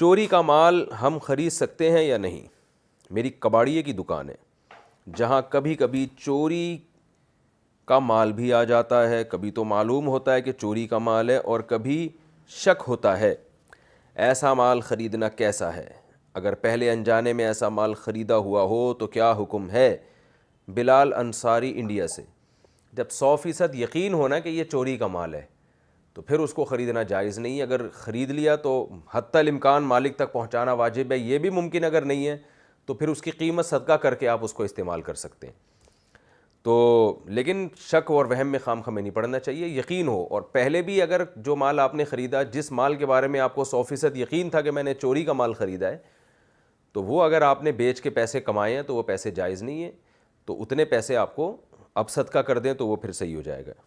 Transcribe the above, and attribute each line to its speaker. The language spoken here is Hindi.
Speaker 1: चोरी का माल हम खरीद सकते हैं या नहीं मेरी कबाड़िए की दुकान है जहाँ कभी कभी चोरी का माल भी आ जाता है कभी तो मालूम होता है कि चोरी का माल है और कभी शक होता है ऐसा माल ख़रीदना कैसा है अगर पहले अनजाने में ऐसा माल ख़रीदा हुआ हो तो क्या हुक्म है बिलाल अंसारी इंडिया से जब सौ फ़ीसद यकीन होना कि यह चोरी का माल है तो फिर उसको ख़रीदना जायज़ नहीं है अगर ख़रीद लिया तो हत्तलमकान मालिक तक पहुँचाना वाजिब है ये भी मुमकिन अगर नहीं है तो फिर उसकी कीमत सदका करके आप उसको इस्तेमाल कर सकते हैं तो लेकिन शक और वहम में खाम खमें नहीं पड़ना चाहिए यकीन हो और पहले भी अगर जो माल आपने ख़रीदा जिस माल के बारे में आपको सौ फ़ीसद यकीन था कि मैंने चोरी का माल ख़रीदा है तो वो अगर आपने बेच के पैसे कमाए हैं तो वो पैसे जायज़ नहीं है तो उतने पैसे आपको अब सदका कर दें तो वो फिर सही हो जाएगा